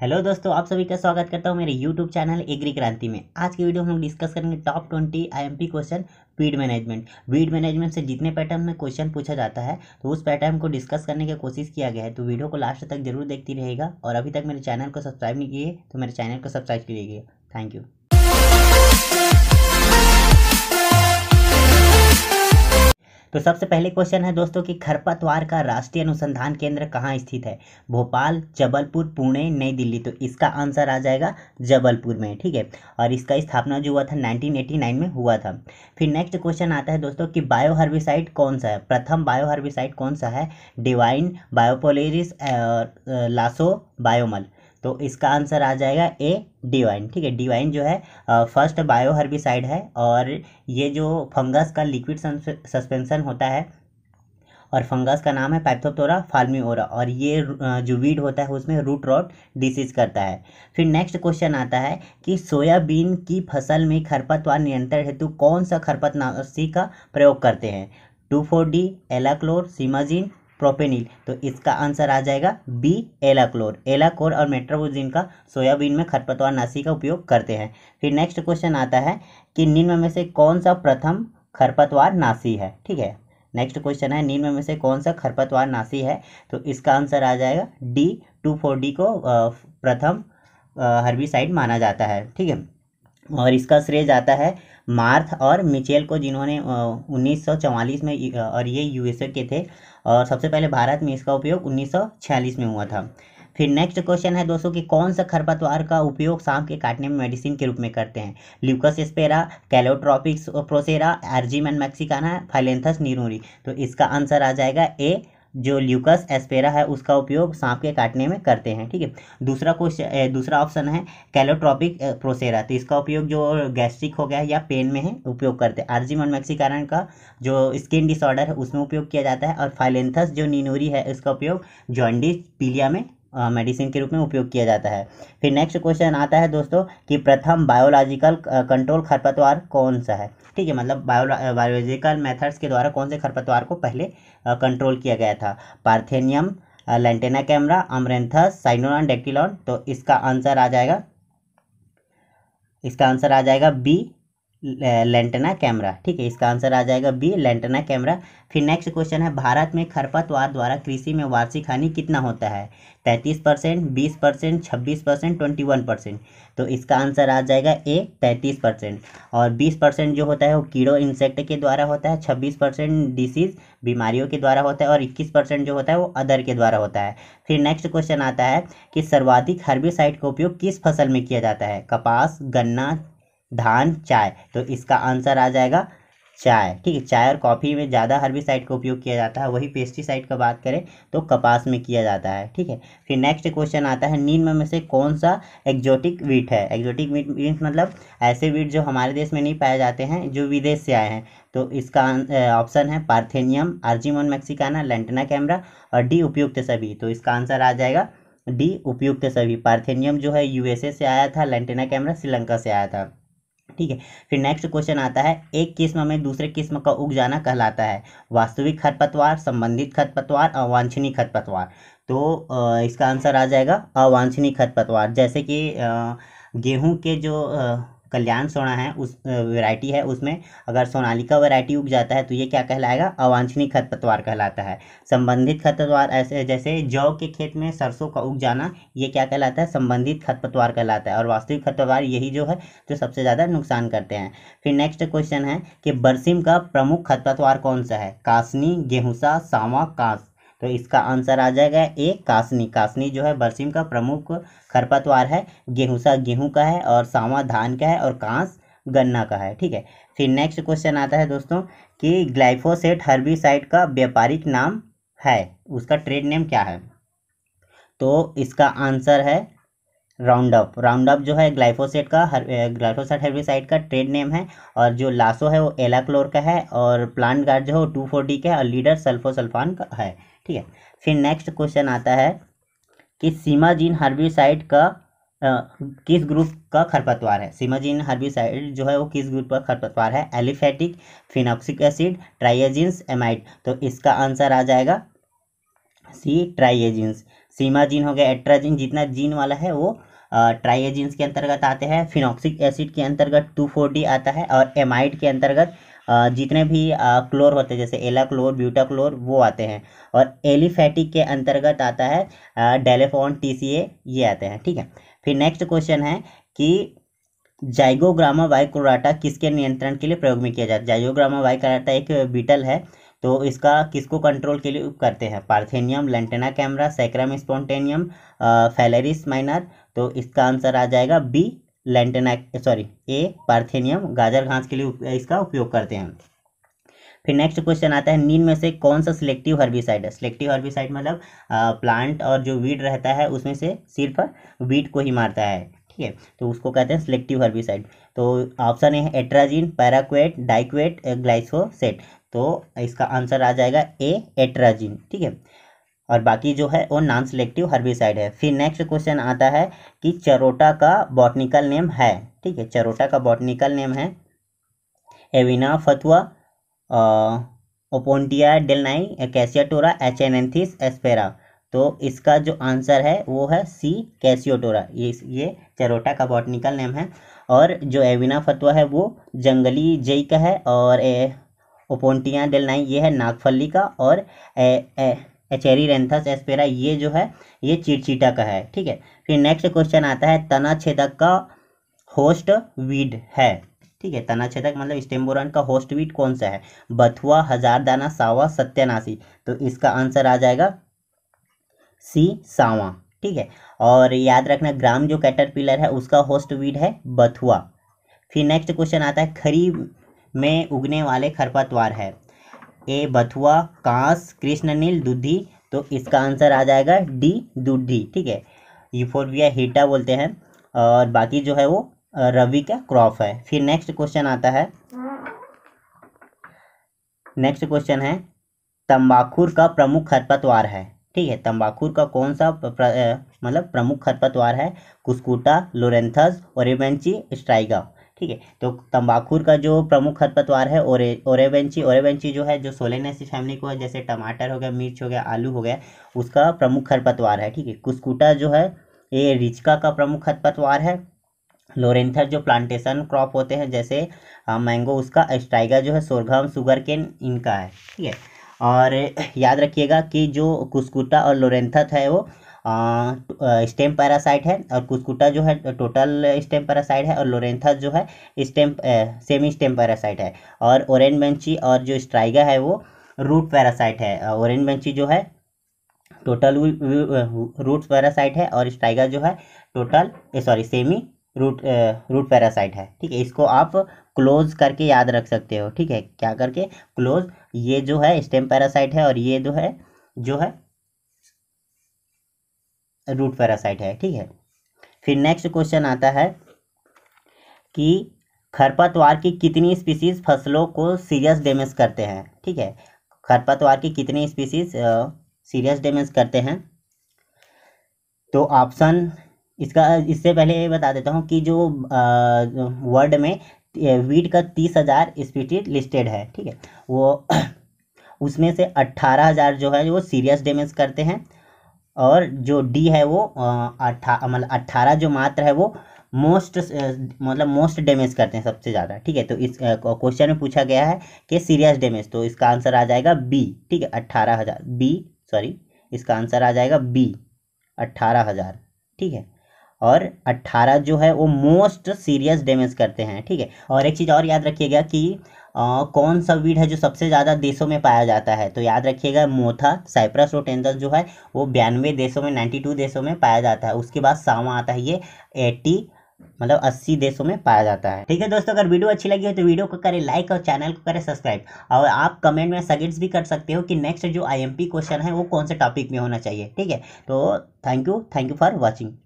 hello दोस्तों आप सभी का स्वागत करता हूँ मेरे यूट्यूब चैनल एग्री क्रांति में आज की वीडियो में हम डिस्कस करेंगे top twenty IMP question weed management weed management से जितने पैटर्न में क्वेश्चन पूछा जाता है तो उस पैटर्न को डिस्कस करने की कोशिश किया गया है तो वीडियो को लास्ट तक जरूर देखती रहेगा और अभी तक मेरे चैनल को सब्सक्राइब नहीं किए तो मेरे चैनल को सब्सक्राइब कीजिएगा थैंक यू तो सबसे पहले क्वेश्चन है दोस्तों कि खरपतवार का राष्ट्रीय अनुसंधान केंद्र कहाँ स्थित है भोपाल जबलपुर पुणे नई दिल्ली तो इसका आंसर आ जाएगा जबलपुर में ठीक है और इसका स्थापना जो हुआ था 1989 में हुआ था फिर नेक्स्ट क्वेश्चन आता है दोस्तों कि बायोहर्बिसाइड कौन सा है प्रथम बायोहर्बिसाइड कौन सा है डिवाइन बायोपोलेरिस लासो बायोमल तो इसका आंसर आ जाएगा ए डिवाइन ठीक है डिवाइन जो है फर्स्ट बायो हर्बिसाइड है और ये जो फंगस का लिक्विड सस्पेंशन होता है और फंगस का नाम है पैथोप्तोरा फाल्मीओरा और ये जो वीड होता है उसमें रूट रॉट डिसीज करता है फिर नेक्स्ट क्वेश्चन आता है कि सोयाबीन की फसल में खरपतवार नियंत्रण हेतु कौन सा खरपतनाशी का प्रयोग करते हैं two four D alachlor simazine propanil तो इसका आंसर आ जाएगा बी एलाक्लोर एलाकोर और मेट्रोबोजिन का सोयाबीन में खरपतवार नाशी का उपयोग करते हैं फिर नेक्स्ट क्वेश्चन आता है कि निम्न में से कौन सा प्रथम खरपतवार नाशी है ठीक है नेक्स्ट क्वेश्चन है निम्न में से कौन सा खरपतवार नाशी है तो इसका आंसर आ जाएगा डी टू फोर डी को प्रथम हर्बिसाइड माना जाता है ठीक है और इसका श्रेय जाता है मार्थ और मिचेल को जिन्होंने उन्नीस में और ये यूएसए के थे और सबसे पहले भारत में इसका उपयोग 1946 में हुआ था फिर नेक्स्ट क्वेश्चन है दोस्तों कि कौन सा खरपतवार का उपयोग सांप के काटने में मेडिसिन के रूप में करते हैं ल्यूकस स्पेरा कैलोट्रॉपिक्स प्रोसेरा एर्जीमैन मैक्सिकाना फाइलेंथस नीरूरी तो इसका आंसर आ जाएगा ए जो ल्यूकस एस्पेरा है उसका उपयोग सांप के काटने में करते हैं ठीक है दूसरा क्वेश्चन दूसरा ऑप्शन है कैलोट्रॉपिक प्रोसेरा तो इसका उपयोग जो गैस्ट्रिक हो गया या पेन में है उपयोग करते हैं आर्जीमन कारण का जो स्किन डिसऑर्डर है उसमें उपयोग किया जाता है और फाइलेंथस जो नीनूरी है इसका उपयोग जॉन्डिस पीलिया में मेडिसिन के रूप में उपयोग किया जाता है फिर नेक्स्ट क्वेश्चन आता है दोस्तों कि प्रथम बायोलॉजिकल कंट्रोल खरपतवार कौन सा है ठीक है मतलब बायो बायोलॉजिकल मेथड्स के द्वारा कौन से खरपतवार को पहले कंट्रोल किया गया था parthenium lantana camara amaranthus cynodon dactylon तो इसका आंसर आ जाएगा इसका आंसर आ जाएगा बी लेंटना कैमरा ठीक है इसका आंसर आ जाएगा बी लेंटना कैमरा फिर नेक्स्ट क्वेश्चन है भारत में खरपतवार द्वारा कृषि में वार्षिक हानि कितना होता है तैंतीस परसेंट बीस परसेंट छब्बीस परसेंट ट्वेंटी वन परसेंट तो इसका आंसर आ जाएगा ए तैंतीस परसेंट और बीस परसेंट जो होता है वो कीड़ो इंसेक्ट के द्वारा होता है छब्बीस परसेंट डिसीज बीमारियों के द्वारा होता है और इक्कीस परसेंट जो होता है वो अदर के द्वारा होता है फिर नेक्स्ट क्वेश्चन आता है कि सर्वाधिक हर्बिसाइड का उपयोग किस फसल में किया जाता है कपास गन्ना धान चाय तो इसका आंसर आ जाएगा चाय ठीक है चाय और कॉफ़ी में ज़्यादा हर्बिसाइड का उपयोग किया जाता है वही पेस्टिसाइड का बात करें तो कपास में किया जाता है ठीक है फिर नेक्स्ट क्वेश्चन आता है नींद में से कौन सा एक्जोटिक वीट है एक्जोटिक वीट मीन्स मतलब ऐसे वीट जो हमारे देश में नहीं पाए जाते हैं जो विदेश से आए हैं तो इसका ऑप्शन है parthenium argemone mexicana lantana camara और डी उपयुक्त सभी तो इसका आंसर आ जाएगा डी उपयुक्त सभी पार्थेनियम जो है यूएसए से आया था लेंटेना कैमरा श्रीलंका से आया था ठीक है फिर नेक्स्ट क्वेश्चन आता है एक किस्म में दूसरे किस्म का उग जाना कहलाता है वास्तविक खरपतवार संबंधित खरपतवार अवांछनीय खरपतवार तो इसका आंसर आ जाएगा अवांछनीय खरपतवार जैसे कि गेहूं के जो कल्याण सोना है उस वैरायटी है उसमें अगर सोनालिका वैरायटी उग जाता है तो ये क्या कहलाएगा अवांछनीय खरपतवार कहलाता है संबंधित खरपतवार ऐसे जैसे जौ के खेत में सरसों का उग जाना ये क्या कहलाता है संबंधित खरपतवार कहलाता है और वास्तविक खरपतवार यही जो है जो सबसे ज़्यादा नुकसान करते हैं फिर नेक्स्ट क्वेश्चन है कि बरसिम का प्रमुख खरपतवार कौन सा है कासनी गेहूसा सावा कास तो इसका आंसर आ जाएगा ए कासनी कासनी जो है बरसीम का प्रमुख खरपतवार है गेहूसा गेहूं का है और सावा धान का है और कांस गन्ना का है ठीक है फिर नेक्स्ट क्वेश्चन आता है दोस्तों कि ग्लाइफोसेट हर्बिसाइड का व्यापारिक नाम है उसका ट्रेड नेम क्या है तो इसका आंसर है राउंडअप राउंडअप जो है ग्लाइफोसेट का हर ग्लाइफोसेट हर्बिसाइड का ट्रेड नेम है और जो लासो है वो एलाक्लोर का है और प्लांट गार्ड जो है वो टू फोर डी का है और लीडर सल्फोसल्फान का है ठीक है फिर नेक्स्ट क्वेश्चन आता है कि सीमाजीन हर्बिसाइड का आ, किस ग्रुप का खरपतवार है सीमाजीन हर्बिसाइड जो है वो किस ग्रुप का खरपतवार है aliphatic phenoxy acid triazines amide तो इसका आंसर आ जाएगा सी सीमा सीमाजीन हो गया एट्राजिन जितना जीन वाला है वो ट्राइजिन्स के अंतर्गत आते हैं फिनॉक्सिक एसिड के अंतर्गत टू आता है और एमाइड के अंतर्गत जितने भी क्लोर होते हैं जैसे एला क्लोर ब्यूटा क्लोर वो आते हैं और एलिफेटिक के अंतर्गत आता है डेलेफोन टी सी ए ये आते हैं ठीक है फिर नेक्स्ट क्वेश्चन है कि जाइगोग्रामा वाई क्लोराटा किसके नियंत्रण के लिए प्रयोग में किया जाता है जाइगोग्रामा वाई वाइकोराटा एक बीटल है तो इसका किसको कंट्रोल के लिए करते हैं parthenium lantana camara saccharum spontaneum phalaris minor तो इसका आंसर आ जाएगा B lantana sorry A parthenium गाजर घास के लिए इसका उपयोग करते हैं फिर नेक्स्ट क्वेश्चन आता है नींद में से कौन सा सिलेक्टिव हर्बिसाइड है सिलेक्टिव हर्बिसाइड मतलब प्लांट और जो वीड रहता है उसमें से सिर्फ वीड को ही मारता है ठीक है तो उसको कहते हैं सिलेक्टिव हर्बिसाइड तो ऑप्शन है एट्राजिन पैराक्वेट डाइक्वेट ग्लाइसोसेट तो इसका आंसर आ जाएगा ए एट्राजिन ठीक है और बाकी जो है वो नॉन सिलेक्टिव हर्बिसाइड है फिर नेक्स्ट क्वेश्चन आता है कि चरोटा का बॉटनिकल नेम है ठीक है चरोटा का बॉटनिकल नेम है एविना फतवा ओपोन्टिया डेलनाई कैसियाटोरा एच एन एंथिस एस्पेरा तो इसका जो आंसर है वो है सी कैसियोटोरा ये ये चरोटा का बॉटनिकल नेम है और जो एविना फतवा है वो जंगली जई का है और ओपोन्टिया डेलनाई ये है नागफली का और ए, ए, एचेरी रेंथस एस्पेरा ये जो है ये चिड़चिटा का है ठीक है फिर नेक्स्ट क्वेश्चन आता है तना छेदक का होस्ट वीड है ठीक है तना छेदक मतलब स्टेम्बोरन का होस्ट वीड कौन सा है बथुआ हजार दाना सावा सत्यानाशी तो इसका आंसर आ जाएगा सी सावा ठीक है और याद रखना ग्राम जो कैटरपिलर है उसका होस्ट वीड है बथुआ फिर नेक्स्ट क्वेश्चन आता है खरीब में उगने वाले खरपतवार है ए बथुआ कांस कृष्णनील दुधी तो इसका आंसर आ जाएगा डी दुधी ठीक है यूफोरबिया हीटा बोलते हैं और बाकी जो है वो रवि का क्रॉप है फिर नेक्स्ट क्वेश्चन आता है नेक्स्ट क्वेश्चन है तम्बाखुर का प्रमुख खरपतवार है ठीक है तम्बाखुर का कौन सा मतलब प्रमुख खरपतवार है कुस्कुटा लोरेंथस और एवेंची स्ट्राइगा ठीक है तो तंबाखूर का जो प्रमुख खरपतवार है ओरे ओरेवेंची ओरेवेंची जो है जो सोलेनेसी फैमिली को है जैसे टमाटर हो गया मिर्च हो गया आलू हो गया उसका प्रमुख खरपतवार है ठीक है कुस्कुटा जो है ये रिचका का प्रमुख खरपतवार है लोरेंथर जो प्लांटेशन क्रॉप होते हैं जैसे मैंगो उसका एस्ट्राइगा जो है सोरघम शुगर केन इनका है ठीक है और याद रखिएगा कि जो कुस्कुटा और लोरेंथत है वो स्टेम पैरासाइट है और कुस्कुटा जो है टोटल स्टेम पैरासाइट है और लोरेंथा जो है स्टेम सेमी स्टेम पैरासाइट है और ऑरेंज बेंची और जो स्ट्राइगा है वो रूट पैरासाइट है ओरेंज बेंची जो है टोटल रूट पैरासाइट है और स्ट्राइगा जो है total sorry semi root root parasite है ठीक है इसको आप क्लोज करके याद रख सकते हो ठीक है क्या करके क्लोज ये जो है स्टेम पैरासाइट है और ये जो है जो है रूट पैरासाइट है ठीक है फिर नेक्स्ट क्वेश्चन आता है कि खरपतवार की कितनी स्पीसीज फसलों को सीरियस डैमेज करते हैं ठीक है खरपतवार की कितनी स्पीसीज सीरियस डैमेज करते हैं तो ऑप्शन इसका इससे पहले ये बता देता हूँ कि जो वर्ल्ड में वीट का तीस हज़ार स्पीसीज लिस्टेड है ठीक है वो उसमें से अट्ठारह हज़ार जो है वो सीरियस डैमेज करते हैं और जो डी है वो अट्ठा मतलब अट्ठारह जो मात्र है वो मोस्ट मतलब मोस्ट डैमेज करते हैं सबसे ज़्यादा ठीक है तो इस क्वेश्चन में पूछा गया है कि सीरियस डैमेज तो इसका आंसर आ जाएगा बी ठीक है अट्ठारह हज़ार बी सॉरी इसका आंसर आ जाएगा बी अट्ठारह हज़ार ठीक है और अट्ठारह जो है वो मोस्ट सीरियस डैमेज करते हैं ठीक है और एक चीज़ और याद रखिएगा कि आ, कौन सा वीड है जो सबसे ज़्यादा देशों में पाया जाता है तो याद रखिएगा मोथा साइप्रस रोटेंडस जो है वो बयानवे देशों में नाइन्टी टू देशों में पाया जाता है उसके बाद सावा आता है ये एट्टी मतलब अस्सी देशों में पाया जाता है ठीक है दोस्तों अगर वीडियो अच्छी लगी हो तो वीडियो को करें लाइक और चैनल को करें सब्सक्राइब और आप कमेंट में सजेस्ट भी कर सकते हो कि नेक्स्ट जो आई क्वेश्चन है वो कौन से टॉपिक में होना चाहिए ठीक है तो thank you thank you for watching